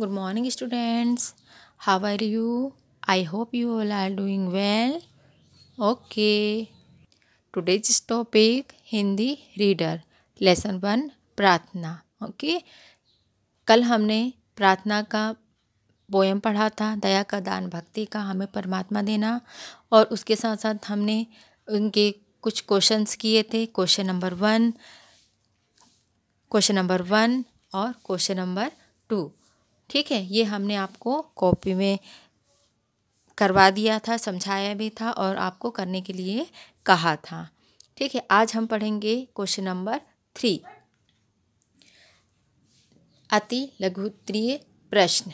good morning students how are you I hope you all are doing well okay today's topic Hindi reader lesson one प्रार्थना okay कल हमने प्रार्थना का poem पढ़ा था दया का दान भक्ति का हमें परमात्मा देना और उसके साथ साथ हमने उनके कुछ क्वेश्चंस किए थे question number one question number one और क्वेश्चन नंबर टू ठीक है ये हमने आपको कॉपी में करवा दिया था समझाया भी था और आपको करने के लिए कहा था ठीक है आज हम पढ़ेंगे क्वेश्चन नंबर थ्री अति लघुत्रीय प्रश्न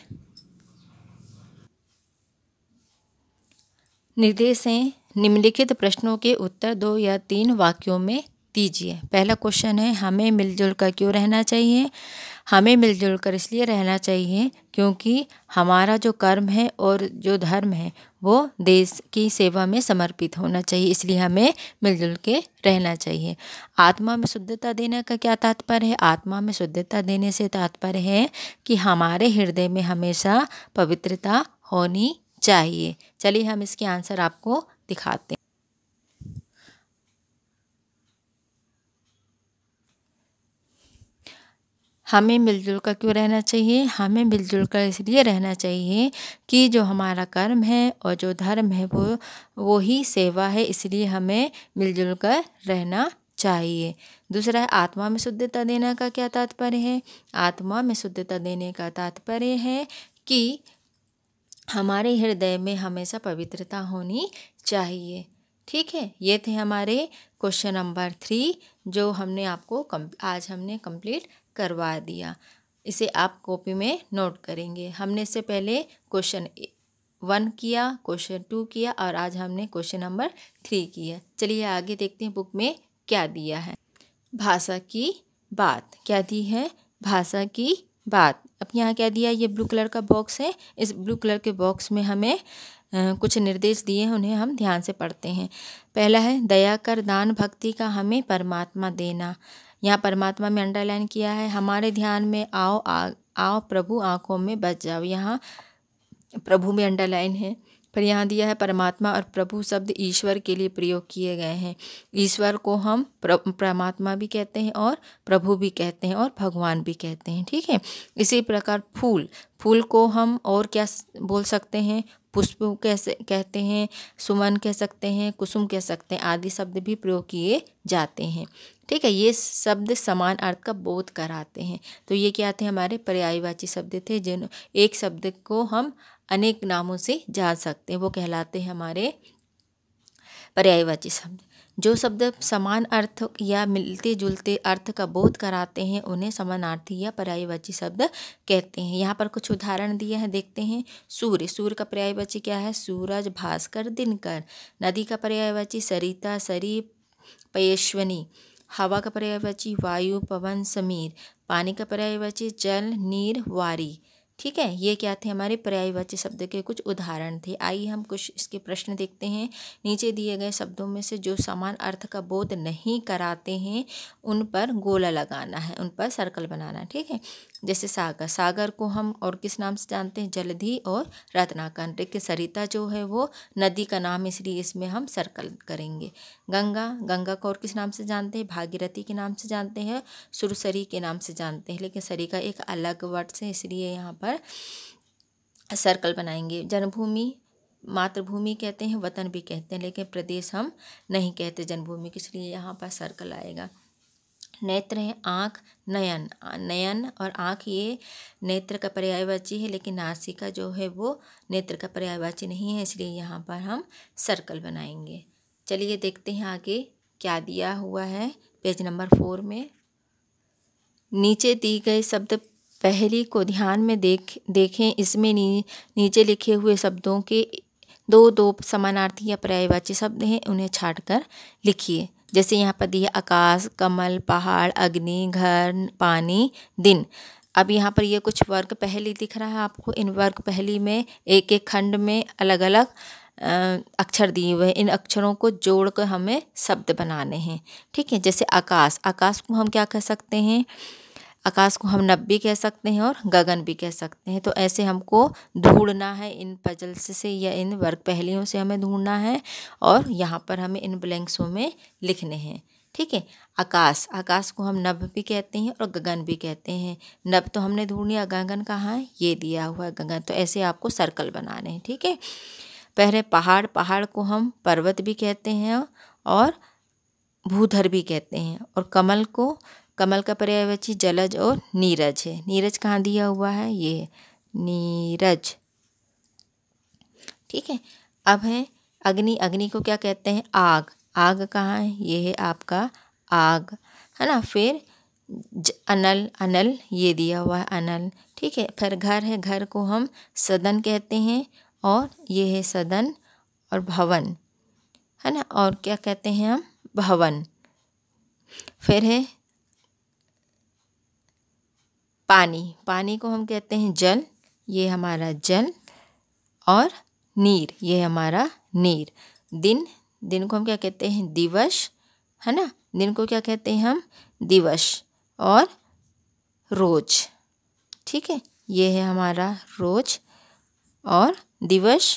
निर्देश हैं निम्नलिखित प्रश्नों के उत्तर दो या तीन वाक्यों में दीजिए पहला क्वेश्चन है हमें मिलजुल कर क्यों रहना चाहिए हमें मिलजुल कर इसलिए रहना चाहिए क्योंकि हमारा जो कर्म है और जो धर्म है वो देश की सेवा में समर्पित होना चाहिए इसलिए हमें मिलजुल के रहना चाहिए आत्मा में शुद्धता देने का क्या तात्पर्य है आत्मा में शुद्धता देने से तात्पर्य है कि हमारे हृदय में हमेशा पवित्रता होनी चाहिए चलिए हम इसके आंसर आपको दिखाते हैं हमें मिलजुल कर क्यों रहना चाहिए हमें मिलजुल कर इसलिए रहना चाहिए कि जो हमारा कर्म है और जो धर्म है वो वो ही सेवा है इसलिए हमें मिलजुल कर रहना चाहिए दूसरा है आत्मा में शुद्धता देने का क्या तात्पर्य है आत्मा में शुद्धता देने का तात्पर्य है कि हमारे हृदय में हमेशा पवित्रता होनी चाहिए ठीक है ये थे हमारे क्वेश्चन नंबर थ्री जो हमने आपको कम आज हमने कंप्लीट करवा दिया इसे आप कॉपी में नोट करेंगे हमने इससे पहले क्वेश्चन वन किया क्वेश्चन टू किया और आज हमने क्वेश्चन नंबर थ्री किया चलिए आगे देखते हैं बुक में क्या दिया है भाषा की बात क्या दी है भाषा की बात अब यहाँ क्या दिया ये ब्लू कलर का बॉक्स है इस ब्लू कलर के बॉक्स में हमें कुछ निर्देश दिए हैं उन्हें हम ध्यान से पढ़ते हैं पहला है दया कर दान भक्ति का हमें परमात्मा देना यहाँ परमात्मा में अंडरलाइन किया है हमारे ध्यान में आओ आ, आओ प्रभु आँखों में बच जाओ यहाँ प्रभु में अंडरलाइन है फिर यहाँ दिया है परमात्मा और प्रभु शब्द ईश्वर के लिए प्रयोग किए गए हैं ईश्वर को हम परमात्मा भी कहते हैं और प्रभु भी कहते हैं और भगवान भी कहते हैं ठीक है इसी प्रकार फूल फूल को हम और क्या बोल सकते हैं पुष्प कैसे कहते हैं सुमन कह सकते हैं कुसुम कह सकते हैं आदि शब्द भी प्रयोग किए जाते हैं ठीक है ये शब्द समान अर्थ का बोध कराते हैं तो ये क्या थे हमारे पर्यायवाची शब्द थे जिन एक शब्द को हम अनेक नामों से जान सकते हैं वो कहलाते हैं हमारे पर्यायवाची शब्द जो शब्द समान अर्थ या मिलते जुलते अर्थ का बोध कराते हैं उन्हें समानार्थी या पर्यायवाची शब्द कहते हैं यहाँ पर कुछ उदाहरण दिए हैं देखते हैं सूर्य सूर्य का पर्यायवाची क्या है सूरज भास्कर दिनकर नदी का पर्यायवाची सरिता सरी पयेश्वनी हवा का पर्यायवाची वायु पवन समीर पानी का पर्यायवाची जल नीर वारी ठीक है ये क्या थे हमारे पर्यायवाची शब्द के कुछ उदाहरण थे आइए हम कुछ इसके प्रश्न देखते हैं नीचे दिए गए शब्दों में से जो समान अर्थ का बोध नहीं कराते हैं उन पर गोला लगाना है उन पर सर्कल बनाना ठीक है जैसे सागर सागर को हम और किस नाम से जानते हैं जलधि और रत्नाकर के सरिता जो है वो नदी का नाम इसलिए इसमें हम सर्कल करेंगे गंगा गंगा को और किस नाम से जानते हैं भागीरथी के नाम से जानते हैं सुरसरी के नाम से जानते हैं लेकिन सरी का एक अलग वर्ड से इसलिए यहाँ पर सर्कल बनाएंगे जन्मभूमि मातृभूमि कहते हैं वतन भी कहते हैं लेकिन प्रदेश हम नहीं कहते जन्मभूमि इसलिए यहाँ पर सर्कल आएगा नेत्र है आँख नयन नयन और आँख ये नेत्र का पर्यायवाची है लेकिन नासिका जो है वो नेत्र का पर्यायवाची नहीं है इसलिए यहाँ पर हम सर्कल बनाएंगे चलिए देखते हैं आगे क्या दिया हुआ है पेज नंबर फोर में नीचे दी गए शब्द पहली को ध्यान में देख देखें इसमें नी, नीचे लिखे हुए शब्दों के दो दो समानार्थी या पर्यायवाची शब्द हैं उन्हें छाट कर लिखिए जैसे यहाँ पर दिया आकाश कमल पहाड़ अग्नि घर पानी दिन अब यहाँ पर ये कुछ वर्ग पहली दिख रहा है आपको इन वर्ग पहली में एक एक खंड में अलग अलग अक्षर दिए हुए हैं इन अक्षरों को जोड़ कर हमें शब्द बनाने हैं ठीक है जैसे आकाश आकाश को हम क्या कह सकते हैं आकाश को हम नभ भी कह सकते हैं और गगन भी कह सकते हैं तो ऐसे हमको ढूंढना है इन पजल्स से या इन वर्ग पहलियों से हमें ढूंढना है और यहाँ पर हमें इन ब्लैंक्सों में लिखने हैं ठीक है आकाश आकाश को हम नभ भी कहते हैं और गगन भी कहते हैं नभ तो हमने ढूंढ लिया गगन कहाँ है ये दिया हुआ है गगन तो ऐसे आपको सर्कल बनाने हैं ठीक है पहले पहाड़ पहाड़ को हम पर्वत भी कहते हैं और भूधर भी कहते हैं और कमल को कमल का पर्यायवाची जलज और नीरज है नीरज कहाँ दिया हुआ है ये नीरज ठीक है अब है अग्नि अग्नि को क्या कहते हैं आग आग कहाँ है ये है आपका आग है ना फिर अनल अनल ये दिया हुआ है अनल ठीक है फिर घर है घर को हम सदन कहते हैं और ये है सदन और भवन है ना और क्या कहते हैं हम भवन फिर है पानी पानी को हम कहते हैं जल ये हमारा जल और नीर ये हमारा नीर दिन दिन को हम क्या कहते हैं दिवस है ना दिन को क्या कहते हैं हम दिवस और रोज ठीक है ये है हमारा रोज और दिवस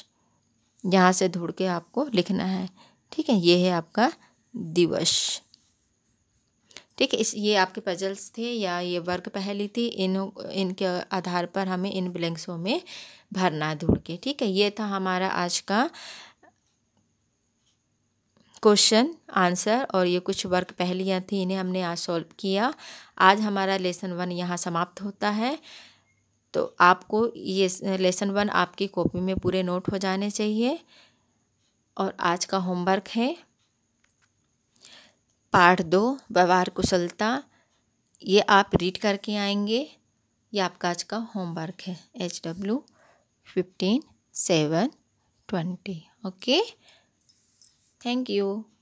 यहाँ से ढूंढ के आपको लिखना है ठीक है ये है आपका दिवस ठीक है इस ये आपके पजल्स थे या ये वर्क पहली थी इन इनके आधार पर हमें इन ब्लैंक्सों में भरना धूल ढूंढ के ठीक है ये था हमारा आज का क्वेश्चन आंसर और ये कुछ वर्क पहलियाँ थी इन्हें हमने आज सॉल्व किया आज हमारा लेसन वन यहाँ समाप्त होता है तो आपको ये लेसन वन आपकी कॉपी में पूरे नोट हो जाने चाहिए और आज का होमवर्क है पाठ दो व्यवहार कुशलता ये आप रीड करके आएंगे ये आपका आज का होमवर्क है H W fifteen seven twenty okay thank you